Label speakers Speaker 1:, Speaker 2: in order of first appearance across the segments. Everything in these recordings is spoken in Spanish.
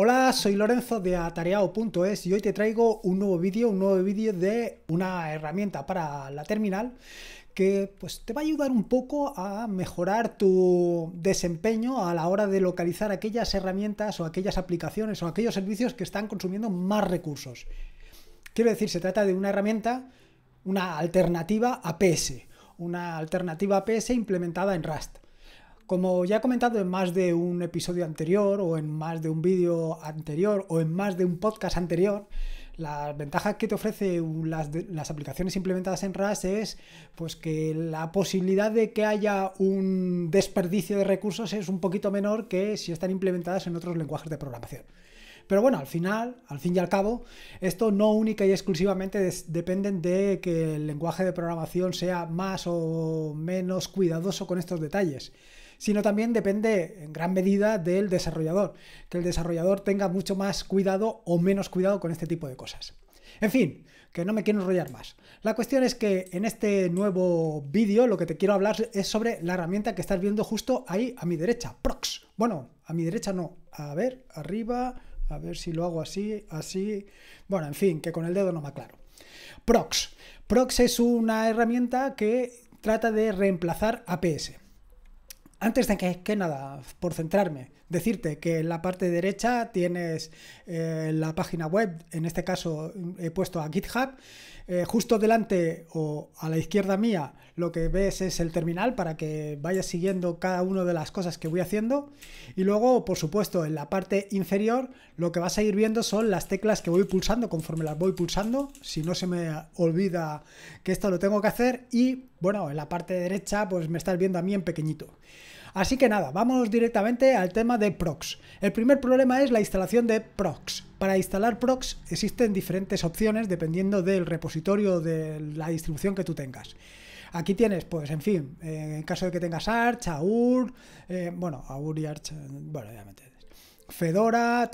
Speaker 1: Hola, soy Lorenzo de atareao.es y hoy te traigo un nuevo vídeo, un nuevo vídeo de una herramienta para la terminal que pues te va a ayudar un poco a mejorar tu desempeño a la hora de localizar aquellas herramientas o aquellas aplicaciones o aquellos servicios que están consumiendo más recursos. Quiero decir, se trata de una herramienta, una alternativa a PS, una alternativa a PS implementada en Rust. Como ya he comentado en más de un episodio anterior o en más de un vídeo anterior o en más de un podcast anterior, las ventajas que te ofrecen las, aplicaciones implementadas en RAS es pues que la posibilidad de que haya un desperdicio de recursos es un poquito menor que si están implementadas en otros lenguajes de programación. Pero bueno, al final, al fin y al cabo, esto no única y exclusivamente depende de que el lenguaje de programación sea más o menos cuidadoso con estos detalles sino también depende en gran medida del desarrollador, que el desarrollador tenga mucho más cuidado o menos cuidado con este tipo de cosas. En fin, que no me quiero enrollar más. La cuestión es que en este nuevo vídeo lo que te quiero hablar es sobre la herramienta que estás viendo justo ahí a mi derecha, Prox. Bueno, a mi derecha no, a ver, arriba, a ver si lo hago así, así. Bueno, en fin, que con el dedo no me aclaro. Prox. Prox es una herramienta que trata de reemplazar APS antes de que, que nada, por centrarme, decirte que en la parte derecha tienes eh, la página web, en este caso mm, he puesto a GitHub, eh, justo delante o a la izquierda mía lo que ves es el terminal para que vayas siguiendo cada una de las cosas que voy haciendo y luego por supuesto en la parte inferior lo que vas a ir viendo son las teclas que voy pulsando conforme las voy pulsando, si no se me olvida que esto lo tengo que hacer y bueno, en la parte derecha pues me estás viendo a mí en pequeñito. Así que nada, vamos directamente al tema de Prox. El primer problema es la instalación de Prox. Para instalar Prox existen diferentes opciones dependiendo del repositorio de la distribución que tú tengas. Aquí tienes, pues en fin, eh, en caso de que tengas Arch, AUR, eh, bueno, AUR y Arch, bueno, ya me entiendes. Fedora,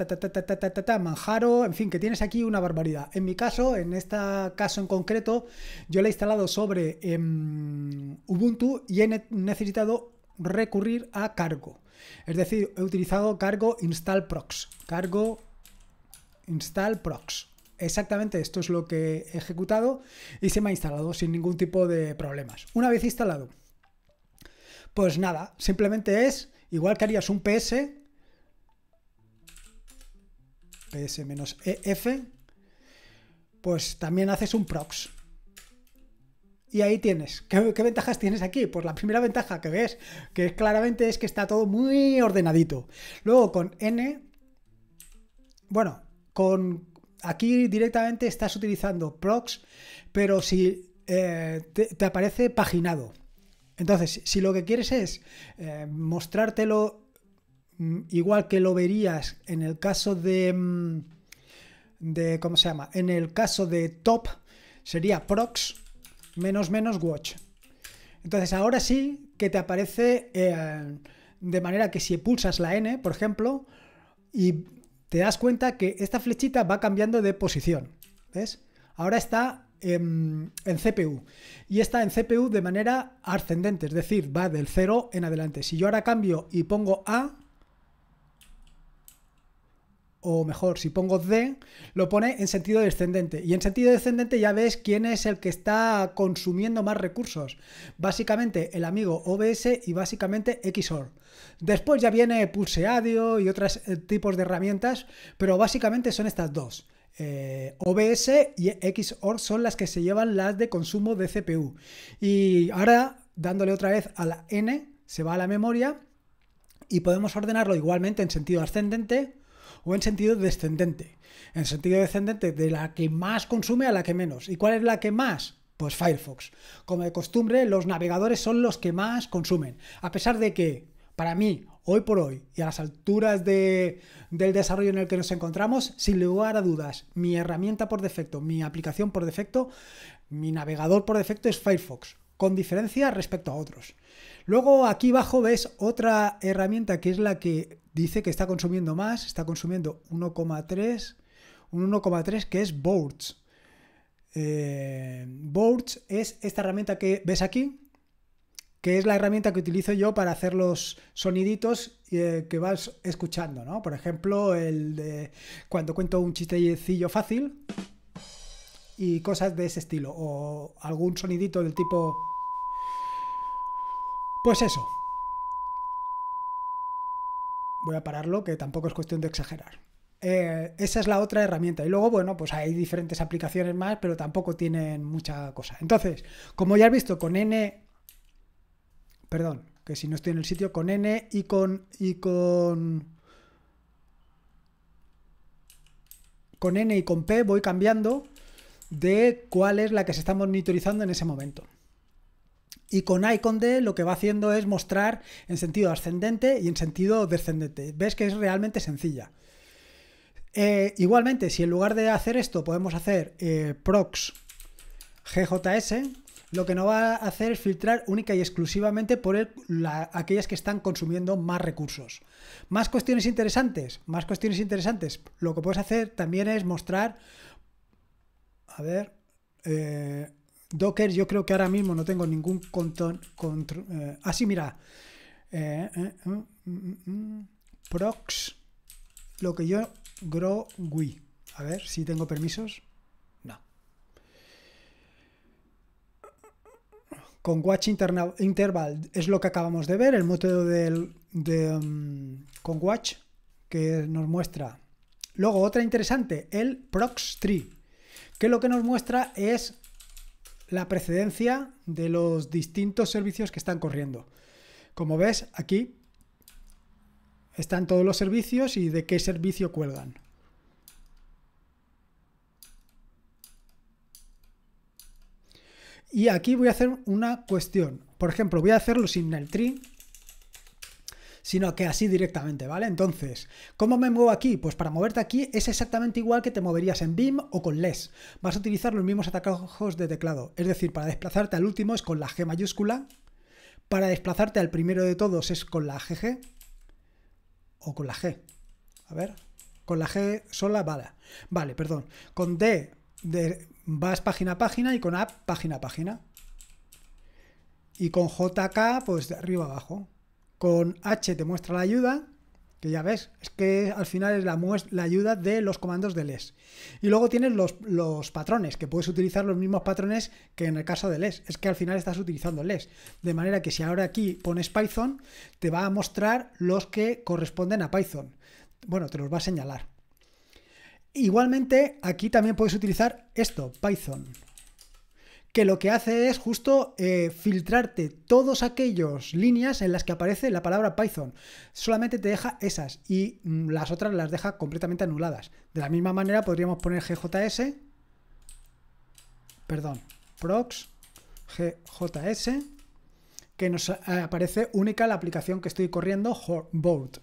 Speaker 1: Manjaro, en fin, que tienes aquí una barbaridad. En mi caso, en este caso en concreto, yo la he instalado sobre em, Ubuntu y he necesitado recurrir a cargo. Es decir, he utilizado cargo install prox. Cargo install prox. Exactamente esto es lo que he ejecutado y se me ha instalado sin ningún tipo de problemas. Una vez instalado, pues nada, simplemente es igual que harías un ps, ps-ef, e pues también haces un prox. Y ahí tienes. ¿Qué, ventajas tienes aquí? Pues la primera ventaja que ves, que claramente es que está todo muy ordenadito. Luego con N, bueno, con aquí directamente estás utilizando prox pero si eh, te, aparece paginado. Entonces, si lo que quieres es eh, mostrártelo mm, igual que lo verías en el caso de, mm, de, ¿cómo se llama? En el caso de top, sería prox menos menos watch. Entonces ahora sí que te aparece eh, de manera que si pulsas la N, por ejemplo, y te das cuenta que esta flechita va cambiando de posición. ¿Ves? Ahora está em, en CPU y está en CPU de manera ascendente, es decir, va del 0 en adelante. Si yo ahora cambio y pongo A, o mejor, si pongo D, lo pone en sentido descendente. Y en sentido descendente ya ves quién es el que está consumiendo más recursos. Básicamente el amigo OBS y básicamente XOR. Después ya viene Pulseadio y otros eh, tipos de herramientas, pero básicamente son estas dos. Eh, OBS y XOR son las que se llevan las de consumo de CPU. Y ahora, dándole otra vez a la N, se va a la memoria y podemos ordenarlo igualmente en sentido ascendente o en sentido descendente. En sentido descendente, de la que más consume a la que menos. ¿Y cuál es la que más? Pues Firefox. Como de costumbre, los navegadores son los que más consumen. A pesar de que, para mí, hoy por hoy y a las alturas del desarrollo en el que nos encontramos, sin lugar a dudas, mi herramienta por defecto, mi aplicación por defecto, mi navegador por defecto es Firefox, con diferencia respecto a otros. Luego aquí abajo ves otra herramienta que es la que dice que está consumiendo más, está consumiendo 1,3, un 1,3 que es Boards. Eh, es esta herramienta que ves aquí, que es la herramienta que utilizo yo para hacer los soniditos eh, que vas escuchando, ¿no? Por ejemplo, el de cuando cuento un chistecillo fácil y cosas de ese estilo, o algún sonidito del tipo... Pues eso, voy a pararlo, que tampoco es cuestión de exagerar. Eh, esa es la otra herramienta. Y luego, bueno, pues hay diferentes aplicaciones más, pero tampoco tienen mucha cosa. Entonces, como ya has visto, con N. Perdón, que si no estoy en el sitio, con N y con. y con. Con N y con P voy cambiando de cuál es la que se está monitorizando en ese momento. Y con Icon D lo que va haciendo es mostrar en sentido ascendente y en sentido descendente. Ves que es realmente sencilla. Eh, igualmente, si en lugar de hacer esto podemos hacer eh, PROX GJS, lo que nos va a hacer es filtrar única y exclusivamente por aquellas que están consumiendo más recursos. Más cuestiones interesantes, más cuestiones interesantes. Lo que puedes hacer también es mostrar, a ver, eh, Docker yo creo que ahora mismo no tengo ningún control... Eh, ah, así, mira. Eh, eh, mm, mm, mm, prox. Lo que yo... Grow A ver si tengo permisos. No. Con watch interval es lo que acabamos de ver, el método del, con watch que nos muestra. Luego, otra interesante, el prox tree, que lo que nos muestra es la precedencia de los distintos servicios que están corriendo. Como ves, aquí están todos los servicios y de qué servicio cuelgan. Y aquí voy a hacer una cuestión. Por ejemplo, voy a hacerlo sin el tree sino que así directamente, ¿vale? Entonces, ¿cómo me muevo aquí? Pues para moverte aquí es exactamente igual que te moverías en BIM o con LES. Vas a utilizar los mismos atajos de teclado, es decir, para desplazarte al último es con la G mayúscula, para desplazarte al primero de todos es con la GG o con la G. A ver, con la G sola, vale. Vale, perdón. Con D vas página a página y con A página a página. Y con JK, pues de arriba abajo. Con H te muestra la ayuda, que ya ves, es que al final es la, ayuda de los comandos de LES. Y luego tienes los, los, patrones, que puedes utilizar los mismos patrones que en el caso de LES. Es que al final estás utilizando LES. De manera que si ahora aquí pones Python, te va a mostrar los que corresponden a Python. Bueno, te los va a señalar. Igualmente, aquí también puedes utilizar esto, Python que lo que hace es justo eh, filtrarte todos aquellos líneas en las que aparece la palabra Python. Solamente te deja esas y mm, las otras las deja completamente anuladas. De la misma manera podríamos poner GJS, perdón, prox, GJS, que nos eh, aparece única la aplicación que estoy corriendo, bolt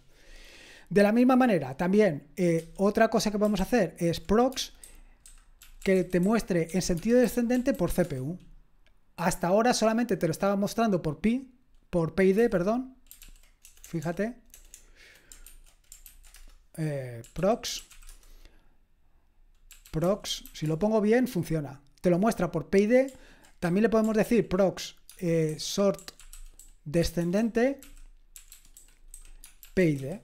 Speaker 1: De la misma manera, también eh, otra cosa que podemos hacer es prox que te muestre en sentido descendente por CPU. Hasta ahora solamente te lo estaba mostrando por pi, por PID, perdón. Fíjate. Eh, prox. Prox, si lo pongo bien, funciona. Te lo muestra por PID. También le podemos decir prox eh, sort descendente PID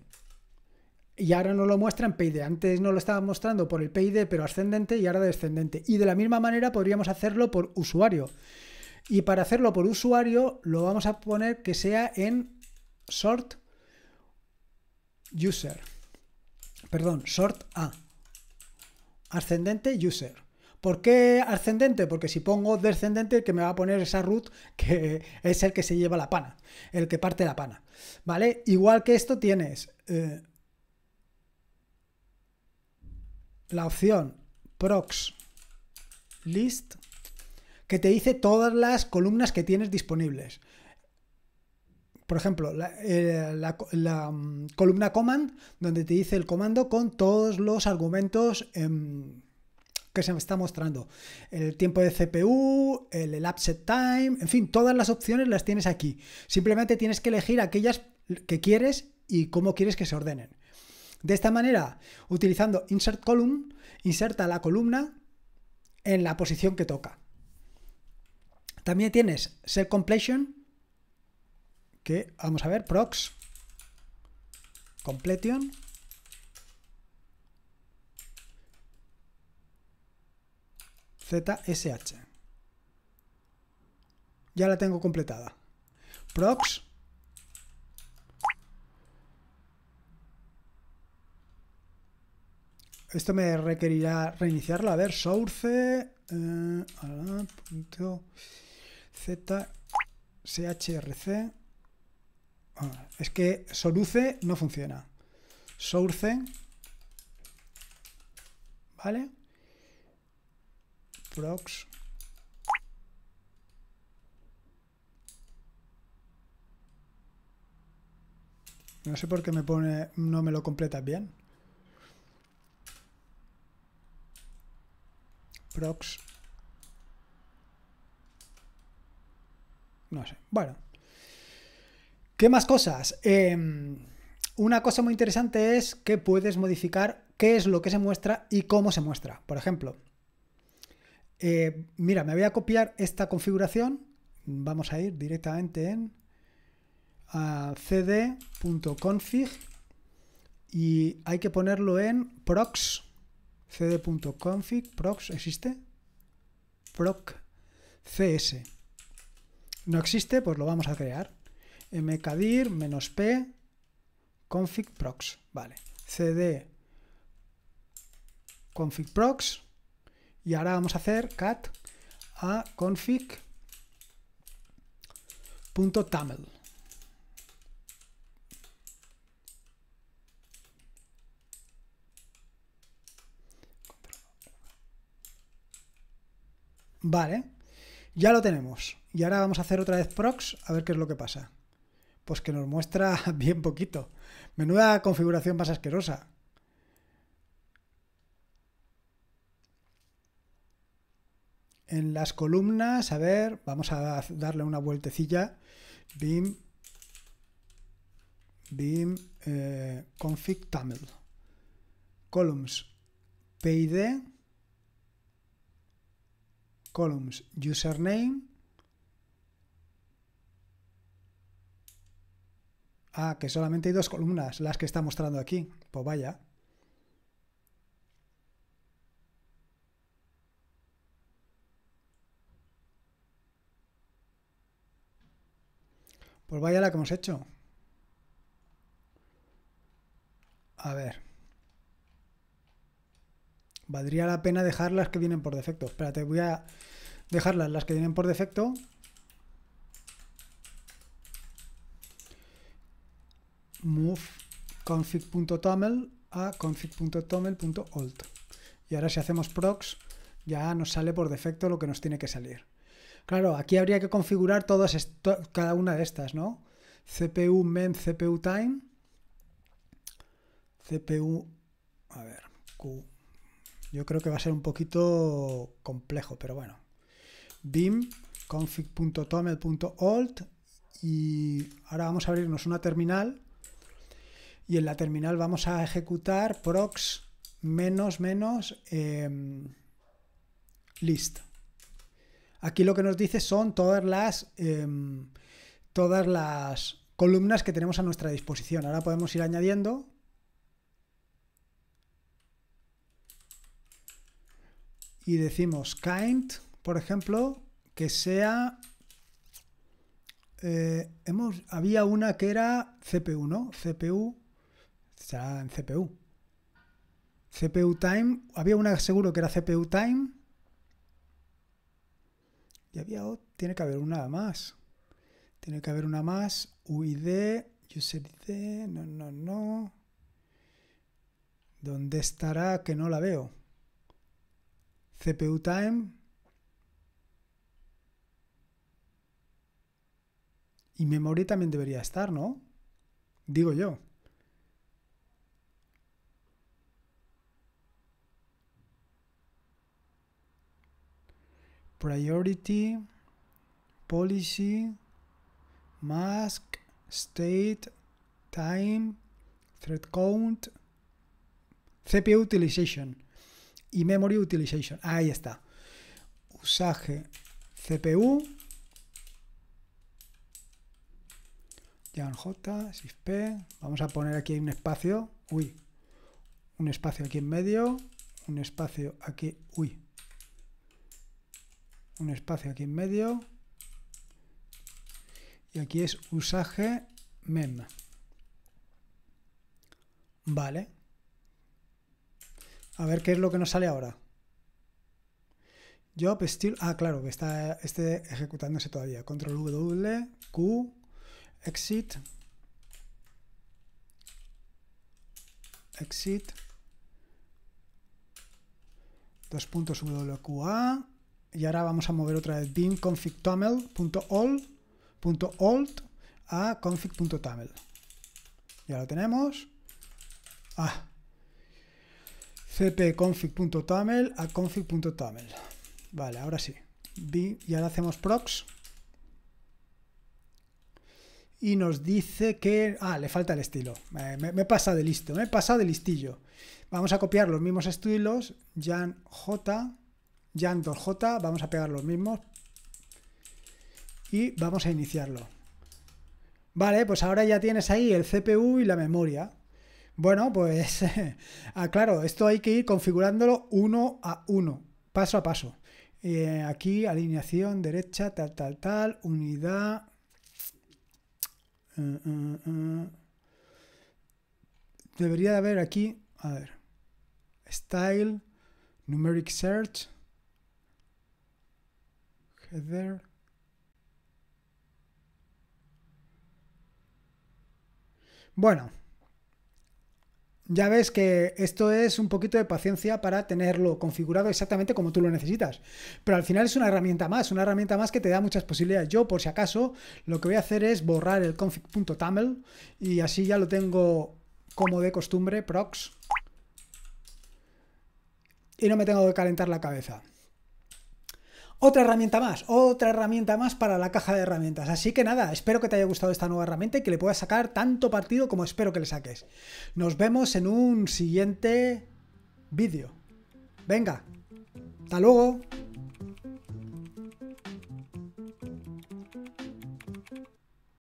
Speaker 1: y ahora no lo muestra en PID. Antes no lo estaba mostrando por el PID, pero ascendente y ahora descendente. Y de la misma manera podríamos hacerlo por usuario. Y para hacerlo por usuario lo vamos a poner que sea en sort user. Perdón, sort A. Ascendente user. ¿Por qué ascendente? Porque si pongo descendente, que me va a poner esa root, que es el que se lleva la pana, el que parte la pana. ¿Vale? Igual que esto tienes... Eh, la opción prox list que te dice todas las columnas que tienes disponibles. Por ejemplo, la, eh, mm, columna command, donde te dice el comando con todos los argumentos em, que se me está mostrando. El tiempo de CPU, el, elapsed time, en fin, todas las opciones las tienes aquí. Simplemente tienes que elegir aquellas que quieres y cómo quieres que se ordenen. De esta manera, utilizando insert column, inserta la columna en la posición que toca. También tienes set completion, que vamos a ver, prox completion. ZSH. Ya la tengo completada. Prox Esto me requerirá reiniciarlo, A ver, source. Eh, Z. es que soluce no funciona. Source. ¿Vale? Prox. No sé por qué me pone. No me lo completa bien. prox. No sé. Bueno. ¿Qué más cosas? Em, una cosa muy interesante es que puedes modificar qué es lo que se muestra y cómo se muestra. Por ejemplo, eh, mira, me voy a copiar esta configuración. Vamos a ir directamente en cd.config y hay que ponerlo en prox cd.config.prox, prox existe proc cs no existe pues lo vamos a crear mkdir p config prox vale cd config prox y ahora vamos a hacer cat a config.taml Vale, ya lo tenemos. Y ahora vamos a hacer otra vez prox a ver qué es lo que pasa. Pues que nos muestra bien poquito. Menuda configuración más asquerosa. En las columnas, a ver, vamos a darle una vueltecilla. Bim, bim, eh, config table Columns, PID columns username, Ah, que solamente hay dos columnas, las que está mostrando aquí. Pues vaya. Pues vaya la que hemos hecho. A ver. Valdría la pena dejar las que vienen por defecto. Espérate, voy a dejarlas las que vienen por defecto. Move config.toml a config.toml.alt Y ahora si hacemos prox, ya nos sale por defecto lo que nos tiene que salir. Claro, aquí habría que configurar todas cada una de estas, ¿no? CPU mem CPU time. CPU, a ver, Q yo creo que va a ser un poquito complejo, pero bueno. BIM, config.toml.alt y ahora vamos a abrirnos una terminal y en la terminal vamos a ejecutar prox menos menos em, list. Aquí lo que nos dice son todas las, em, todas las columnas que tenemos a nuestra disposición. Ahora podemos ir añadiendo y decimos kind, por ejemplo, que sea... Eh, hemos, había una que era CPU, ¿no? CPU, será en CPU. CPU time, había una seguro que era CPU time. Y había otra, tiene que haber una más. Tiene que haber una más. UID, ID, no, no, no. ¿Dónde estará que no la veo? CPU time y memoria también debería estar, ¿no? Digo yo. Priority, policy, mask, state, time, thread count, CPU utilization y memory utilization. Ahí está. Usaje CPU. Jan J, Vamos a poner aquí un espacio. Uy. Un espacio aquí en medio. Un espacio aquí. Uy. Un espacio aquí en medio. Y aquí es usaje mem. Vale. A ver qué es lo que nos sale ahora. Job still. Ah, claro, que está este ejecutándose todavía. Control W, Q, exit. Exit. Dos puntos A. Y ahora vamos a mover otra vez bin a config.taml. Ya lo tenemos. Ah, cpconfig.toml a config.toml Vale, ahora sí. Y ahora hacemos prox Y nos dice que... Ah, le falta el estilo. me, he pasado de listo, me pasado de listillo. Vamos a copiar los mismos estilos. Jan J, Jan 2J, vamos a pegar los mismos. Y vamos a iniciarlo. Vale, pues ahora ya tienes ahí el CPU y la memoria. Bueno, pues ah, claro, esto hay que ir configurándolo uno a uno, paso a paso. Eh, aquí, alineación derecha, tal, tal, tal, unidad. Eh, eh, Debería de haber aquí, a ver, style, numeric search, header. Bueno, ya ves que esto es un poquito de paciencia para tenerlo configurado exactamente como tú lo necesitas. Pero al final es una herramienta más, una herramienta más que te da muchas posibilidades. Yo, por si acaso, lo que voy a hacer es borrar el config.taml y así ya lo tengo como de costumbre, prox. Y no me tengo que calentar la cabeza. Otra herramienta más, otra herramienta más para la caja de herramientas. Así que nada, espero que te haya gustado esta nueva herramienta y que le puedas sacar tanto partido como espero que le saques. Nos vemos en un siguiente vídeo. Venga, hasta luego.